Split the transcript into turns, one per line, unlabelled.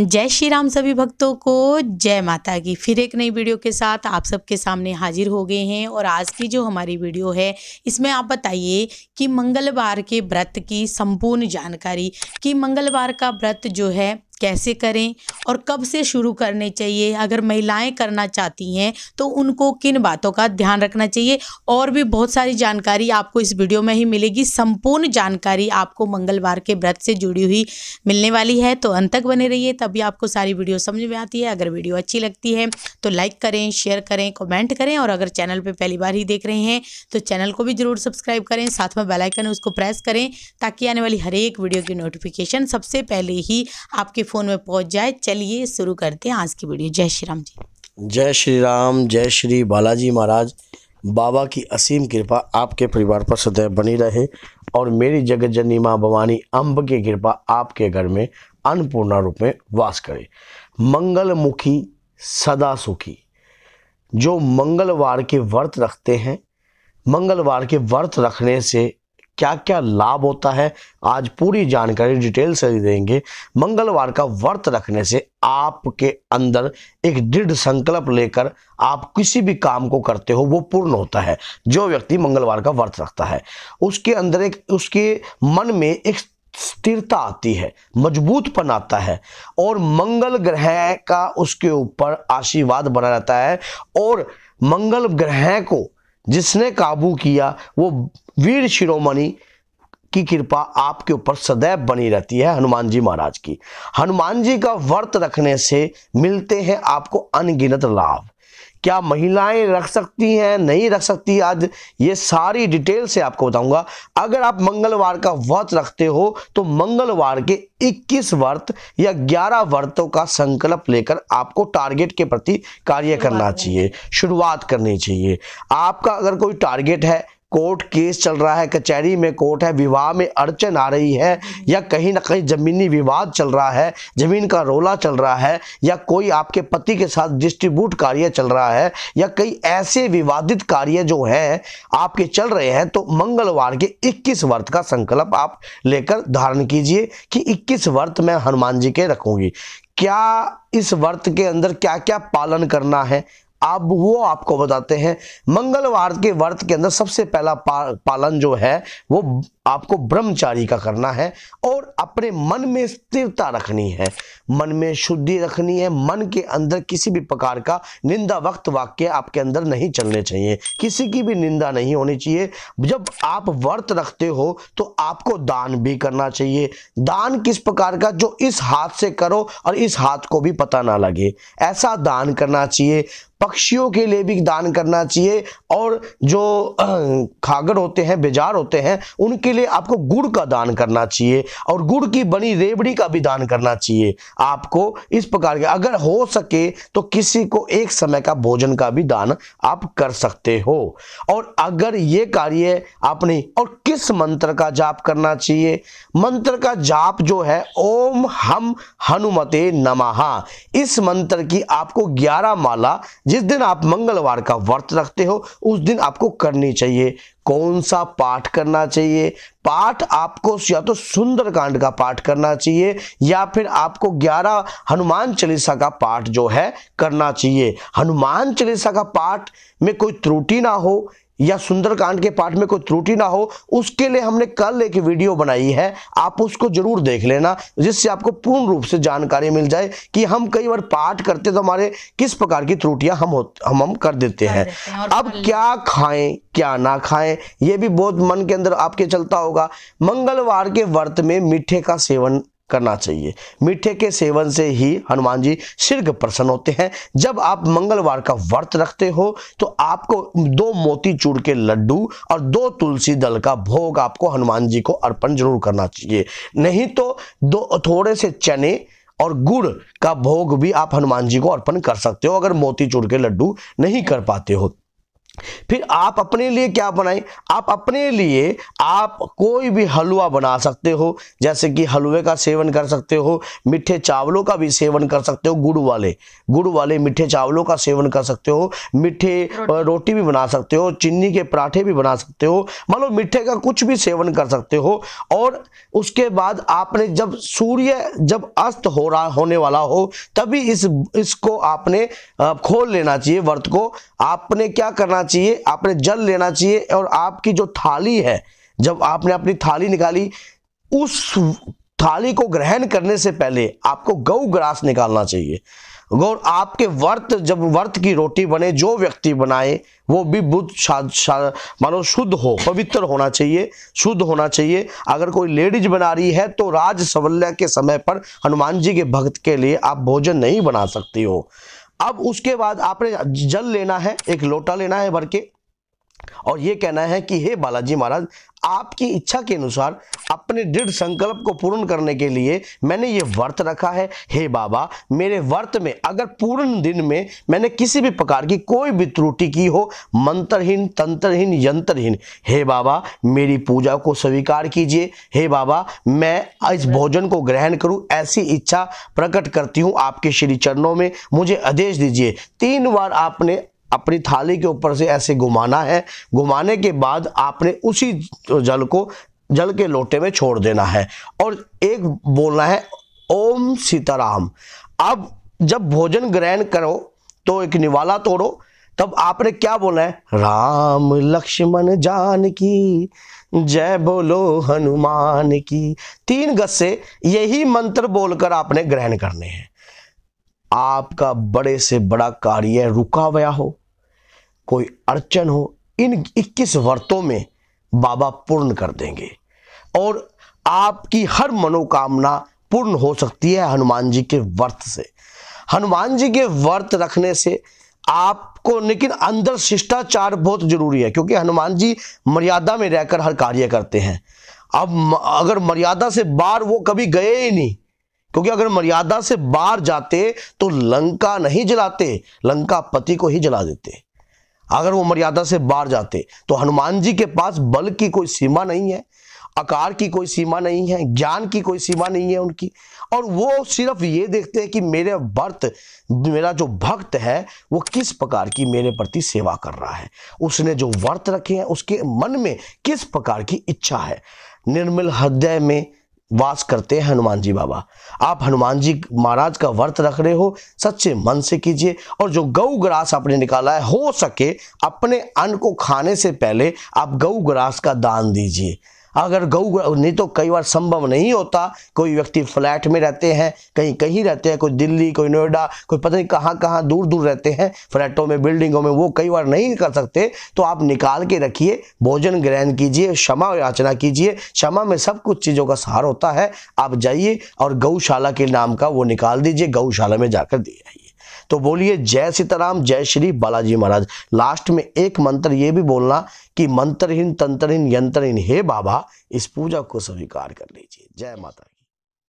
जय श्री राम सभी भक्तों को जय माता की फिर एक नई वीडियो के साथ आप सबके सामने हाजिर हो गए हैं और आज की जो हमारी वीडियो है इसमें आप बताइए कि मंगलवार के व्रत की संपूर्ण जानकारी कि मंगलवार का व्रत जो है कैसे करें और कब से शुरू करने चाहिए अगर महिलाएं करना चाहती हैं तो उनको किन बातों का ध्यान रखना चाहिए और भी बहुत सारी जानकारी आपको इस वीडियो में ही मिलेगी संपूर्ण जानकारी आपको मंगलवार के व्रत से जुड़ी हुई मिलने वाली है तो अंत तक बने रहिए तभी आपको सारी वीडियो समझ में आती है अगर वीडियो अच्छी लगती है तो लाइक करें शेयर करें कॉमेंट करें और अगर चैनल पर पहली बार ही देख रहे हैं तो चैनल को भी ज़रूर सब्सक्राइब करें साथ में बेलाइकन उसको प्रेस करें ताकि आने वाली हर एक वीडियो की नोटिफिकेशन सबसे पहले ही आपके टेलीफोन में पहुंच जाए चलिए शुरू करते हैं आज की वीडियो जय श्री राम जी
जय श्री राम जय श्री बालाजी महाराज बाबा की असीम कृपा आपके परिवार पर सदैव बनी रहे और मेरी जगत जननी माँ भवानी अम्ब की कृपा आपके घर में अन्नपूर्णा रूप में वास करे मंगलमुखी सदा सुखी जो मंगलवार के व्रत रखते हैं मंगलवार के व्रत रखने से क्या क्या लाभ होता है आज पूरी जानकारी डिटेल से देंगे मंगलवार का व्रत रखने से आपके अंदर एक दृढ़ संकल्प लेकर आप किसी भी काम को करते हो वो पूर्ण होता है जो व्यक्ति मंगलवार का व्रत रखता है उसके अंदर एक उसके मन में एक स्थिरता आती है मजबूतपन आता है और मंगल ग्रह का उसके ऊपर आशीर्वाद बना रहता है और मंगल ग्रह को जिसने काबू किया वो वीर शिरोमणि की कृपा आपके ऊपर सदैव बनी रहती है हनुमान जी महाराज की हनुमान जी का व्रत रखने से मिलते हैं आपको अनगिनत लाभ क्या महिलाएं रख सकती हैं नहीं रख सकती आज ये सारी डिटेल से आपको बताऊंगा अगर आप मंगलवार का व्रत रखते हो तो मंगलवार के 21 व्रत या 11 व्रतों का संकल्प लेकर आपको टारगेट के प्रति कार्य करना चाहिए शुरुआत करनी चाहिए आपका अगर कोई टारगेट है कोर्ट केस चल रहा है कचहरी में कोर्ट है विवाह में अड़चन आ रही है या कहीं ना कहीं जमीनी विवाद चल रहा है जमीन का रोला चल रहा है या कोई आपके पति के साथ डिस्ट्रीब्यूट कार्य चल रहा है या कई ऐसे विवादित कार्य जो हैं आपके चल रहे हैं तो मंगलवार के 21 वर्त का संकल्प आप लेकर धारण कीजिए कि इक्कीस वर्त मैं हनुमान जी के रखूंगी क्या इस वर्त के अंदर क्या क्या पालन करना है अब वो आपको बताते हैं मंगलवार के व्रत के अंदर सबसे पहला पा, पालन जो है वो आपको ब्रह्मचारी का करना है और अपने मन में स्थिरता रखनी है मन में शुद्धि रखनी है मन के अंदर किसी भी प्रकार का निंदा वक्त वाक्य आपके अंदर नहीं चलने चाहिए किसी की भी निंदा नहीं होनी चाहिए जब आप व्रत रखते हो तो आपको दान भी करना चाहिए दान किस प्रकार का जो इस हाथ से करो और इस हाथ को भी पता ना लगे ऐसा दान करना चाहिए पक्षियों के लिए भी दान करना चाहिए और जो खागर होते हैं बेजार होते हैं उनके लिए आपको गुड़ का दान करना चाहिए और गुड़ की बनी रेबड़ी का भी दान करना चाहिए आपको इस प्रकार के अगर हो सके तो किसी को एक समय का भोजन का भी दान आप कर सकते हो और अगर ये कार्य आपने और किस मंत्र का जाप करना चाहिए मंत्र का जाप जो है ओम हम हनुमते नमः इस मंत्र की आपको ग्यारह माला जिस दिन आप मंगलवार का व्रत रखते हो उस दिन आपको करनी चाहिए कौन सा पाठ करना चाहिए पाठ आपको या तो सुंदर कांड का पाठ करना चाहिए या फिर आपको 11 हनुमान चालीसा का पाठ जो है करना चाहिए हनुमान चालीसा का पाठ में कोई त्रुटि ना हो या सुंदरकांड के पाठ में कोई त्रुटि ना हो उसके लिए हमने कल एक वीडियो बनाई है आप उसको जरूर देख लेना जिससे आपको पूर्ण रूप से जानकारी मिल जाए कि हम कई बार पाठ करते तो हमारे किस प्रकार की त्रुटियां हम हम हम कर देते हैं अब क्या खाएं क्या ना खाएं ये भी बहुत मन के अंदर आपके चलता होगा मंगलवार के व्रत में मीठे का सेवन करना चाहिए मीठे के सेवन से ही हनुमान जी शीर्घ प्रसन्न होते हैं जब आप मंगलवार का व्रत रखते हो तो आपको दो मोती चूड़ के लड्डू और दो तुलसी दल का भोग आपको हनुमान जी को अर्पण जरूर करना चाहिए नहीं तो दो थोड़े से चने और गुड़ का भोग भी आप हनुमान जी को अर्पण कर सकते हो अगर मोती चूड़ के लड्डू नहीं कर पाते हो फिर आप अपने लिए क्या बनाएं आप अपने लिए आप कोई भी हलवा बना सकते हो जैसे कि हलवे का सेवन कर सकते हो मीठे चावलों का भी सेवन कर सकते हो गुड़ वाले गुड़ वाले मीठे चावलों का सेवन कर सकते हो मीठे रोटी, भी बना सकते हो चीनी के पराठे भी बना सकते हो मान लो मीठे का कुछ भी सेवन कर सकते हो और उसके बाद आपने जब सूर्य जब अस्त हो रहा होने वाला हो तभी इस इसको आपने खोल लेना चाहिए व्रत को आपने क्या करना चाहिए आपने जल लेना चाहिए और आपकी जो थाली है जब आपने अपनी थाली निकाली उस थाली को ग्रहण करने से पहले आपको गौ ग्रास निकालना चाहिए गौर आपके व्रत जब व्रत की रोटी बने जो व्यक्ति बनाए वो भी बुद्ध मानो शुद्ध हो पवित्र होना चाहिए शुद्ध होना चाहिए अगर कोई लेडीज बना रही है तो राज सवल्या के समय पर हनुमान जी के भक्त के लिए आप भोजन नहीं बना सकती हो अब उसके बाद आपने जल लेना है एक लोटा लेना है भर के और ये कहना है कि हे बालाजी महाराज आपकी इच्छा के अनुसार अपने दृढ़ संकल्प को पूर्ण करने के लिए मैंने ये व्रत रखा है हे बाबा मेरे व्रत में अगर पूर्ण दिन में मैंने किसी भी प्रकार की कोई भी त्रुटि की हो मंत्रहीन तंत्रहीन यंत्रहीन हे बाबा मेरी पूजा को स्वीकार कीजिए हे बाबा मैं इस भोजन को ग्रहण करूं ऐसी इच्छा प्रकट करती हूं आपके श्री चरणों में मुझे आदेश दीजिए तीन बार आपने अपनी थाली के ऊपर से ऐसे घुमाना है घुमाने के बाद आपने उसी जल को जल के लोटे में छोड़ देना है और एक बोलना है ओम सीताराम अब जब भोजन ग्रहण करो तो एक निवाला तोड़ो तब आपने क्या बोला है राम लक्ष्मण जान की जय बोलो हनुमान की तीन गस्से यही मंत्र बोलकर आपने ग्रहण करने हैं आपका बड़े से बड़ा कार्य रुका हुआ हो कोई अड़चन हो इन 21 वर्तों में बाबा पूर्ण कर देंगे और आपकी हर मनोकामना पूर्ण हो सकती है हनुमान जी के वर्त से हनुमान जी के वर्त रखने से आपको लेकिन अंदर शिष्टाचार बहुत जरूरी है क्योंकि हनुमान जी मर्यादा में रहकर हर कार्य करते हैं अब अगर मर्यादा से बाहर वो कभी गए ही नहीं क्योंकि अगर मर्यादा से बाहर जाते तो लंका नहीं जलाते लंका पति को ही जला देते अगर वो मर्यादा से बाहर जाते तो हनुमान जी के पास बल की कोई सीमा नहीं है आकार की कोई सीमा नहीं है ज्ञान की कोई सीमा नहीं है उनकी और वो सिर्फ ये देखते हैं कि मेरे वर्त मेरा जो भक्त है वो किस प्रकार की मेरे प्रति सेवा कर रहा है उसने जो व्रत रखे हैं उसके मन में किस प्रकार की इच्छा है निर्मल हृदय में वास करते हैं हनुमान जी बाबा आप हनुमान जी महाराज का व्रत रख रहे हो सच्चे मन से कीजिए और जो गऊ ग्रास आपने निकाला है हो सके अपने अन्न को खाने से पहले आप गऊ ग्रास का दान दीजिए अगर गऊ नहीं तो कई बार संभव नहीं होता कोई व्यक्ति फ्लैट में रहते हैं कहीं कहीं रहते हैं कोई दिल्ली कोई नोएडा कोई पता नहीं कहाँ कहाँ दूर दूर रहते हैं फ्लैटों में बिल्डिंगों में वो कई बार नहीं कर सकते तो आप निकाल के रखिए भोजन ग्रहण कीजिए क्षमा याचना कीजिए क्षमा में सब कुछ चीज़ों का सहार होता है आप जाइए और गौशाला के नाम का वो निकाल दीजिए गौशाला में जाकर दे आइए तो बोलिए जय सीताराम जय श्री बालाजी महाराज लास्ट में एक मंत्र ये भी बोलना कि मंत्रहीन तंत्रहीन यंत्रहीन हे बाबा इस पूजा को स्वीकार कर लीजिए जय माता